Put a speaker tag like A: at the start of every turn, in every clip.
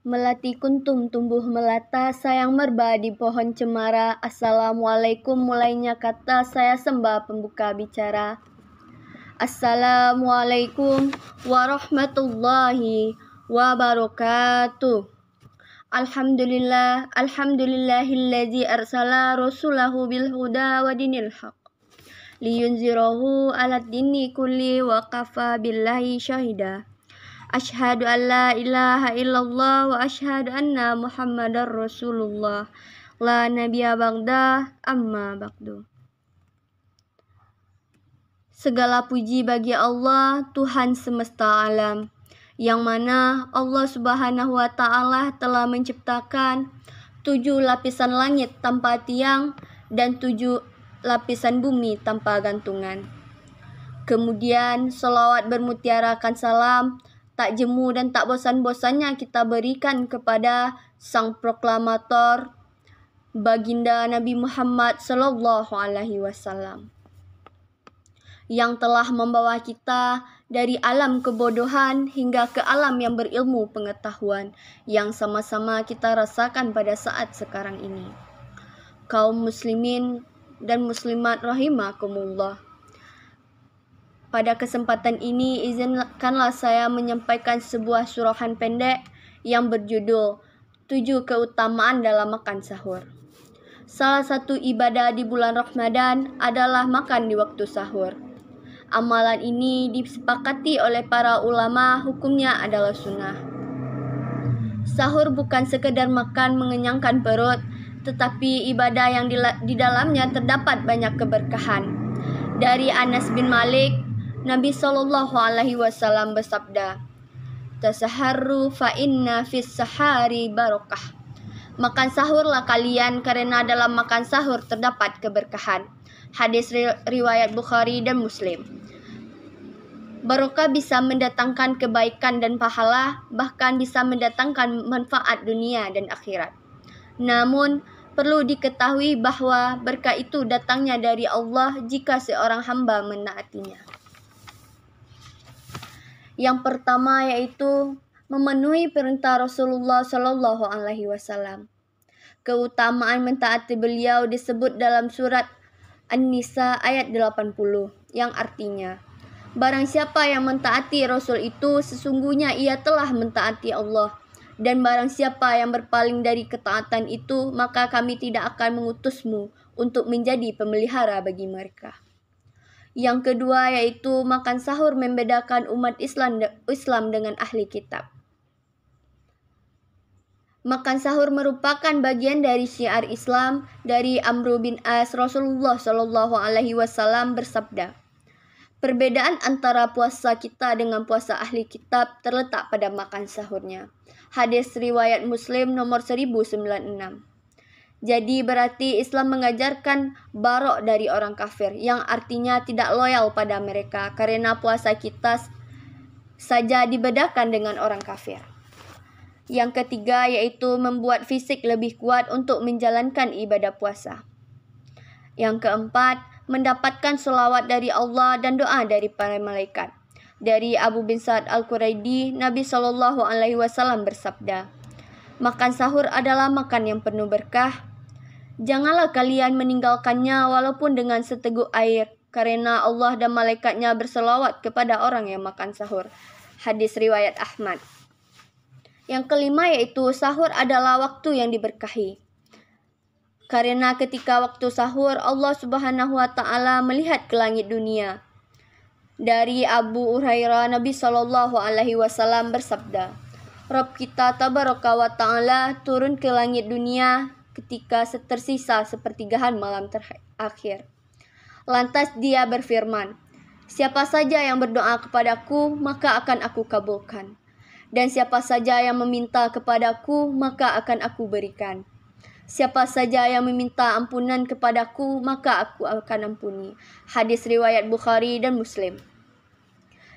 A: Melati kuntum tumbuh melata, sayang merba di pohon cemara. Assalamualaikum mulainya kata, saya sembah pembuka bicara. Assalamualaikum warahmatullahi wabarakatuh. Alhamdulillah, alhamdulillahilladzi arsala rasulahu bil huda wa dinil haq. Liyunzirahu alad dini kulli wa kafa billahi syahida. Ashhadu an la ilaha illallah wa ashhadu anna Muhammadar Rasulullah. La nabiya bangda amma ba'du. Segala puji bagi Allah, Tuhan semesta alam, yang mana Allah Subhanahu wa taala telah menciptakan tujuh lapisan langit tanpa tiang dan tujuh lapisan bumi tanpa gantungan. Kemudian, selawat bermutiarakan salam tak jemu dan tak bosan-bosannya kita berikan kepada sang proklamator baginda Nabi Muhammad sallallahu alaihi wasallam yang telah membawa kita dari alam kebodohan hingga ke alam yang berilmu pengetahuan yang sama-sama kita rasakan pada saat sekarang ini kaum muslimin dan muslimat rahimakumullah Pada kesempatan ini, izinkanlah saya menyampaikan sebuah suruhan pendek yang berjudul Tujuh Keutamaan dalam Makan Sahur. Salah satu ibadah di bulan Ramadan adalah makan di waktu sahur. Amalan ini disepakati oleh para ulama hukumnya adalah sunnah. Sahur bukan sekedar makan mengenyangkan perut, tetapi ibadah yang di dalamnya terdapat banyak keberkahan. Dari Anas bin Malik, Nabi Shallallahu Alaihi Wasallam bersabda, "Tasaharu fa inna fis sahari barokah." Makan sahurlah kalian karena dalam makan sahur terdapat keberkahan. Hadis riwayat Bukhari dan Muslim. Barokah bisa mendatangkan kebaikan dan pahala, bahkan bisa mendatangkan manfaat dunia dan akhirat. Namun, perlu diketahui bahwa berkah itu datangnya dari Allah jika seorang hamba menaatinya. Yang pertama yaitu memenuhi perintah Rasulullah Shallallahu Alaihi Wasallam. Keutamaan mentaati beliau disebut dalam surat An-Nisa ayat 80 yang artinya Barang siapa yang mentaati Rasul itu sesungguhnya ia telah mentaati Allah dan barang siapa yang berpaling dari ketaatan itu, maka kami tidak akan mengutusmu untuk menjadi pemelihara bagi mereka. Yang kedua yaitu makan sahur membedakan umat Islam, Islam dengan ahli kitab. Makan sahur merupakan bagian dari syiar Islam dari Amru bin As Rasulullah Shallallahu Alaihi Wasallam bersabda, perbedaan antara puasa kita dengan puasa ahli kitab terletak pada makan sahurnya. Hadis riwayat Muslim nomor 1096. Jadi berarti Islam mengajarkan barok dari orang kafir yang artinya tidak loyal pada mereka karena puasa kita saja dibedakan dengan orang kafir. Yang ketiga yaitu membuat fisik lebih kuat untuk menjalankan ibadah puasa. Yang keempat, mendapatkan selawat dari Allah dan doa dari para malaikat. Dari Abu bin Sa'ad Al-Quraidi, Nabi Shallallahu alaihi wasallam bersabda, "Makan sahur adalah makan yang penuh berkah, Janganlah kalian meninggalkannya walaupun dengan seteguk air, karena Allah dan malaikatnya berselawat kepada orang yang makan sahur. Hadis riwayat Ahmad. Yang kelima yaitu sahur adalah waktu yang diberkahi. Karena ketika waktu sahur Allah Subhanahu wa taala melihat ke langit dunia. Dari Abu Hurairah Nabi Shallallahu alaihi wasallam bersabda, "Rabb kita tabaraka wa taala turun ke langit dunia ketika tersisa sepertigahan malam terakhir. Lantas dia berfirman, Siapa saja yang berdoa kepadaku, maka akan aku kabulkan. Dan siapa saja yang meminta kepadaku, maka akan aku berikan. Siapa saja yang meminta ampunan kepadaku, maka aku akan ampuni. Hadis riwayat Bukhari dan Muslim.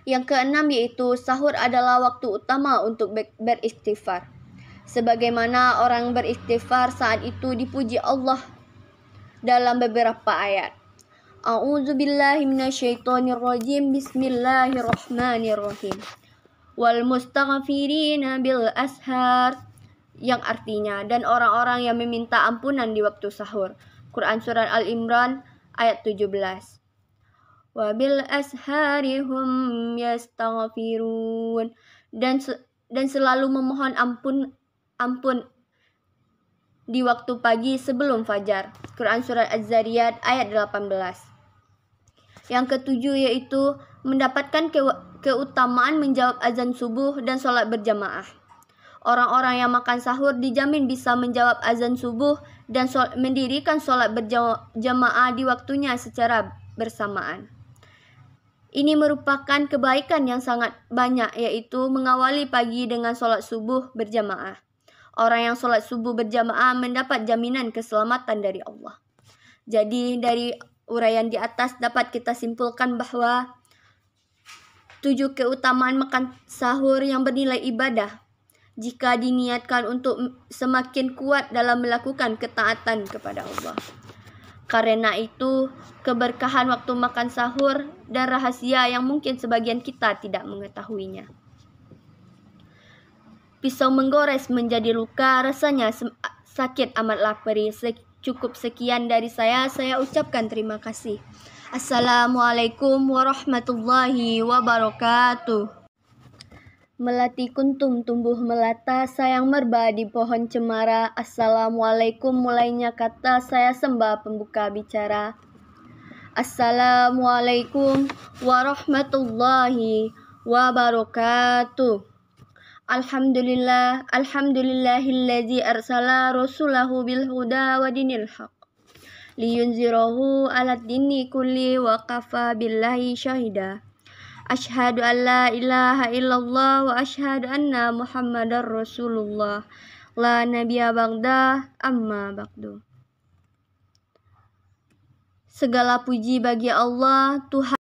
A: Yang keenam yaitu sahur adalah waktu utama untuk beristighfar sebagaimana orang beristighfar saat itu dipuji Allah dalam beberapa ayat. A'udzu billahi minasyaitonir rajim. Bismillahirrahmanirrahim. Wal mustaghfirina bil ashar yang artinya dan orang-orang yang meminta ampunan di waktu sahur. Quran surat Al-Imran ayat 17. Wabil asharihum yastaghfirun dan dan selalu memohon ampun ampun di waktu pagi sebelum fajar. Quran Surat Az-Zariyat ayat 18. Yang ketujuh yaitu mendapatkan ke keutamaan menjawab azan subuh dan sholat berjamaah. Orang-orang yang makan sahur dijamin bisa menjawab azan subuh dan sol mendirikan sholat berjamaah di waktunya secara bersamaan. Ini merupakan kebaikan yang sangat banyak yaitu mengawali pagi dengan sholat subuh berjamaah. Orang yang sholat subuh berjamaah mendapat jaminan keselamatan dari Allah. Jadi dari uraian di atas dapat kita simpulkan bahwa tujuh keutamaan makan sahur yang bernilai ibadah jika diniatkan untuk semakin kuat dalam melakukan ketaatan kepada Allah. Karena itu, keberkahan waktu makan sahur dan rahasia yang mungkin sebagian kita tidak mengetahuinya. Pisau menggores menjadi luka, rasanya sakit amatlah perih. Se cukup sekian dari saya, saya ucapkan terima kasih. Assalamualaikum warahmatullahi wabarakatuh. Melati kuntum tumbuh melata, sayang merba di pohon cemara. Assalamualaikum mulainya kata, saya sembah pembuka bicara. Assalamualaikum warahmatullahi wabarakatuh. Alhamdulillah, alhamdulillahilladzi arsala rasulahu bil huda wa dinil haq. Liyunzirahu ala dini kulli wa kafa billahi syahida. Ashhadu an la ilaha illallah wa ashhadu anna muhammadar rasulullah. La nabiya bagda amma bagdu. Segala puji bagi Allah, Tuhan.